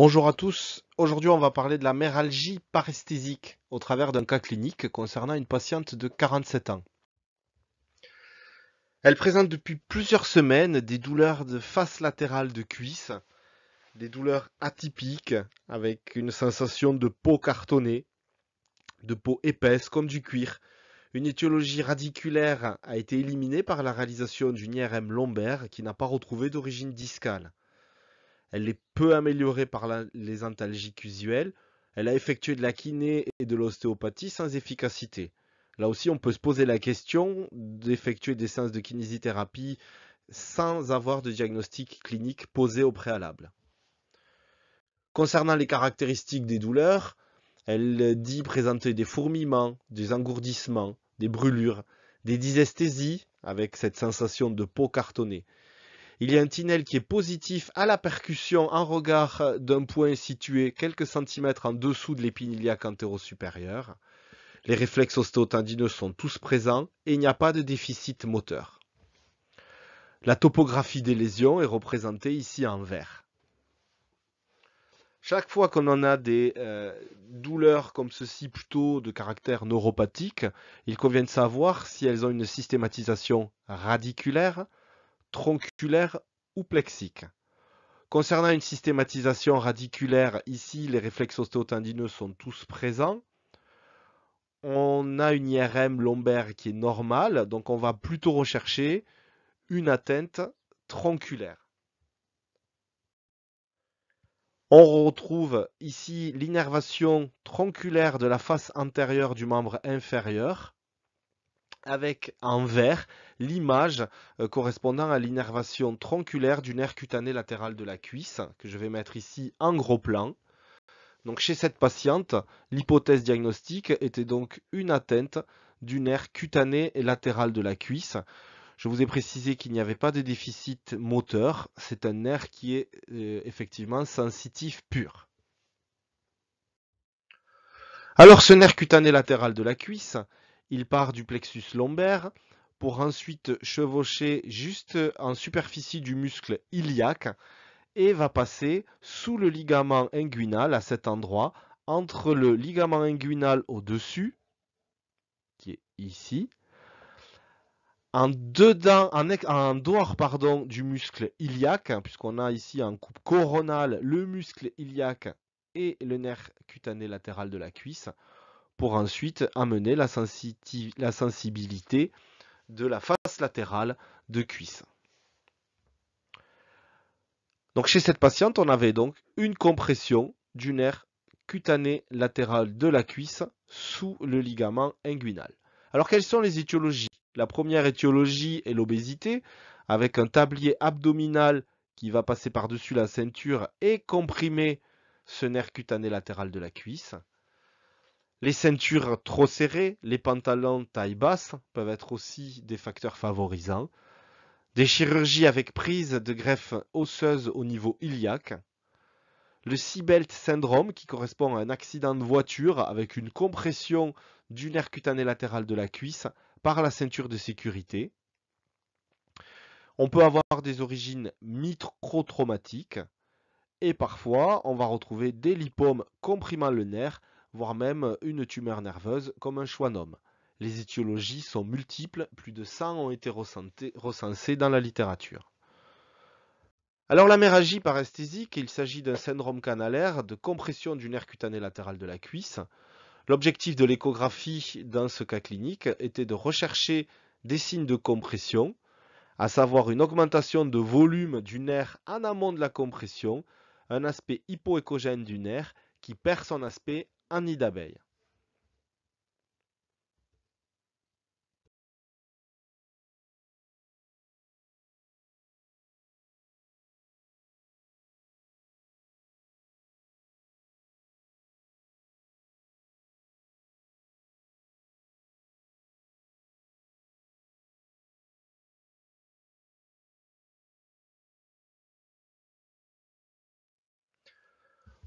Bonjour à tous. Aujourd'hui, on va parler de la méralgie paresthésique au travers d'un cas clinique concernant une patiente de 47 ans. Elle présente depuis plusieurs semaines des douleurs de face latérale de cuisse, des douleurs atypiques avec une sensation de peau cartonnée, de peau épaisse comme du cuir. Une étiologie radiculaire a été éliminée par la réalisation d'une IRM lombaire qui n'a pas retrouvé d'origine discale. Elle est peu améliorée par les antalgiques usuels. Elle a effectué de la kiné et de l'ostéopathie sans efficacité. Là aussi, on peut se poser la question d'effectuer des séances de kinésithérapie sans avoir de diagnostic clinique posé au préalable. Concernant les caractéristiques des douleurs, elle dit présenter des fourmillements, des engourdissements, des brûlures, des dysesthésies avec cette sensation de peau cartonnée, il y a un Tinel qui est positif à la percussion en regard euh, d'un point situé quelques centimètres en dessous de l'épine iliaque supérieur. Les réflexes ostéotendineux sont tous présents et il n'y a pas de déficit moteur. La topographie des lésions est représentée ici en vert. Chaque fois qu'on en a des euh, douleurs comme ceci plutôt de caractère neuropathique, il convient de savoir si elles ont une systématisation radiculaire, tronculaire ou plexique. Concernant une systématisation radiculaire, ici les réflexes ostéotendineux sont tous présents. On a une IRM lombaire qui est normale, donc on va plutôt rechercher une atteinte tronculaire. On retrouve ici l'innervation tronculaire de la face antérieure du membre inférieur avec en vert l'image euh, correspondant à l'innervation tronculaire du nerf cutané latéral de la cuisse, que je vais mettre ici en gros plan. Donc chez cette patiente, l'hypothèse diagnostique était donc une atteinte du nerf cutané et latéral de la cuisse. Je vous ai précisé qu'il n'y avait pas de déficit moteur, c'est un nerf qui est euh, effectivement sensitif pur. Alors ce nerf cutané latéral de la cuisse, il part du plexus lombaire pour ensuite chevaucher juste en superficie du muscle iliaque et va passer sous le ligament inguinal à cet endroit, entre le ligament inguinal au-dessus, qui est ici, en dedans, dehors pardon, du muscle iliaque, hein, puisqu'on a ici en coupe coronale le muscle iliaque et le nerf cutané latéral de la cuisse, pour ensuite amener la, sensibilité de la face latérale de cuisse. Donc chez cette patiente, on avait donc une compression du nerf cutané latéral de la cuisse sous le ligament inguinal. Alors quelles sont les étiologies La première étiologie est l'obésité, avec un tablier abdominal qui va passer par-dessus la ceinture et comprimer ce nerf cutané latéral de la cuisse. Les ceintures trop serrées, les pantalons taille basse peuvent être aussi des facteurs favorisants. Des chirurgies avec prise de greffe osseuse au niveau iliaque. Le Sibelt syndrome qui correspond à un accident de voiture avec une compression du nerf cutané latéral de la cuisse par la ceinture de sécurité. On peut avoir des origines micro-traumatiques et parfois on va retrouver des lipomes comprimant le nerf voire même une tumeur nerveuse comme un schwannome. Les étiologies sont multiples, plus de 100 ont été recensées dans la littérature. Alors l'améragie paresthésique, il s'agit d'un syndrome canalaire de compression du nerf cutané latéral de la cuisse. L'objectif de l'échographie dans ce cas clinique était de rechercher des signes de compression, à savoir une augmentation de volume du nerf en amont de la compression, un aspect hypoécogène du nerf qui perd son aspect un nid d'abeille.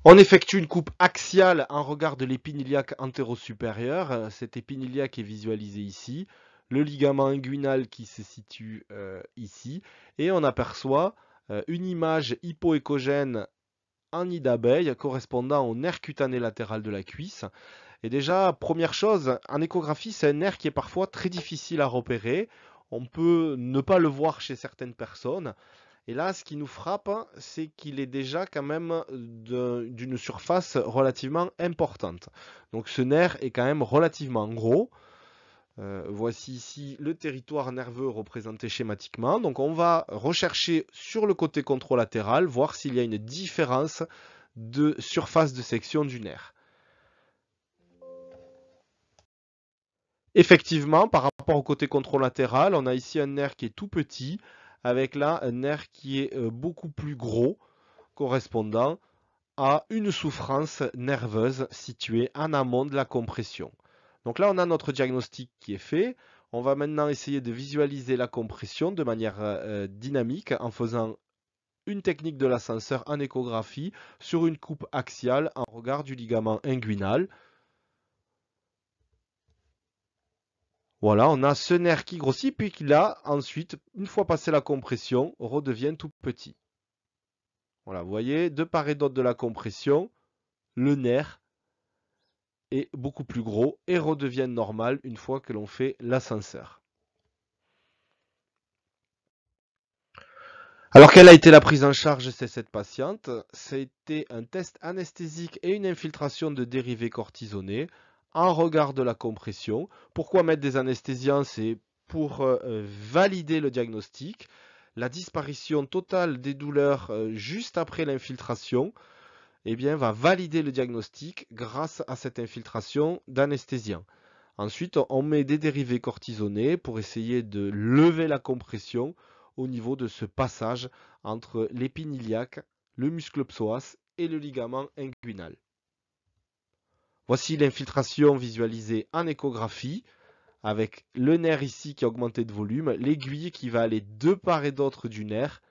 On effectue une coupe axiale en regard de l'épine iliaque antéro euh, Cette épine est visualisée ici. Le ligament inguinal qui se situe euh, ici. Et on aperçoit euh, une image hypoécogène en nid d'abeille correspondant au nerf cutané latéral de la cuisse. Et déjà, première chose, en échographie, c'est un nerf qui est parfois très difficile à repérer. On peut ne pas le voir chez certaines personnes. Et là, ce qui nous frappe, hein, c'est qu'il est déjà quand même d'une surface relativement importante. Donc ce nerf est quand même relativement gros. Euh, voici ici le territoire nerveux représenté schématiquement. Donc on va rechercher sur le côté contralatéral, voir s'il y a une différence de surface de section du nerf. Effectivement, par rapport au côté contralatéral, on a ici un nerf qui est tout petit, avec là un nerf qui est euh, beaucoup plus gros correspondant à une souffrance nerveuse située en amont de la compression. Donc là, on a notre diagnostic qui est fait. On va maintenant essayer de visualiser la compression de manière euh, euh, dynamique en faisant une technique de l'ascenseur en échographie sur une coupe axiale en regard du ligament inguinal. Voilà, on a ce nerf qui grossit, puis qui là, ensuite, une fois passé la compression, redevient tout petit. Voilà, vous voyez, de part et d'autre de la compression, le nerf est beaucoup plus gros et redevient normal une fois que l'on fait l'ascenseur. Alors quelle a été la prise en charge de cette patiente C'était un test anesthésique et une infiltration de dérivés cortisonnés en regard de la compression. Pourquoi mettre des anesthésiens C'est pour euh, valider le diagnostic, la disparition totale des douleurs euh, juste après l'infiltration. Eh bien, va valider le diagnostic grâce à cette infiltration d'anesthésiens. Ensuite, on met des dérivés cortisonnés pour essayer de lever la compression au niveau de ce passage entre l'épine iliaque, le muscle psoas et le ligament inguinal. Voici l'infiltration visualisée en échographie avec le nerf ici qui a augmenté de volume, l'aiguille qui va aller de part et d'autre du nerf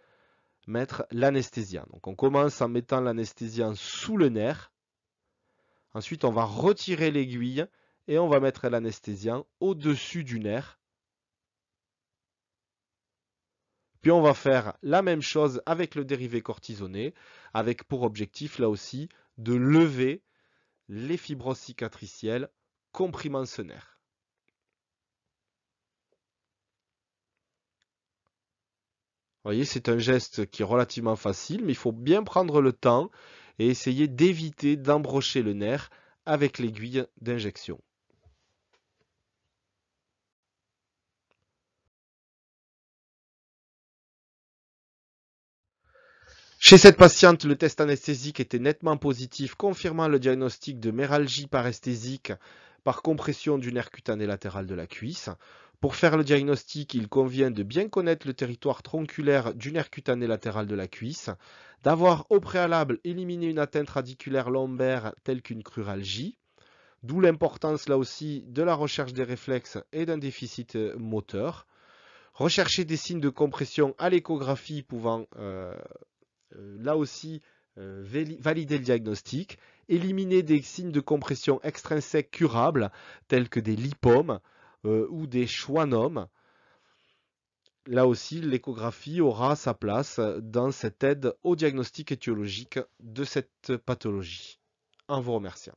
mettre l'anesthésien. Donc on commence en mettant l'anesthésien sous le nerf. Ensuite on va retirer l'aiguille et on va mettre l'anesthésien au-dessus du nerf. Puis on va faire la même chose avec le dérivé cortisonné, avec pour objectif là aussi de lever les fibroses cicatricielles nerf. Vous voyez, c'est un geste qui est relativement facile, mais il faut bien prendre le temps et essayer d'éviter d'embrocher le nerf avec l'aiguille d'injection. Chez cette patiente, le test anesthésique était nettement positif, confirmant le diagnostic de méralgie paresthésique par compression du nerf cutané latéral de la cuisse. Pour faire le diagnostic, il convient de bien connaître le territoire tronculaire du nerf cutané latéral de la cuisse, d'avoir au préalable éliminé une atteinte radiculaire lombaire telle qu'une cruralgie, d'où l'importance là aussi de la recherche des réflexes et d'un déficit euh, moteur, rechercher des signes de compression à l'échographie pouvant euh, euh, là aussi, euh, valider le diagnostic, éliminer des signes de compression extrinsèques curables, tels que des lipomes euh, ou des schwannomes. Là aussi, l'échographie aura sa place dans cette aide au diagnostic étiologique de cette pathologie. En vous remerciant.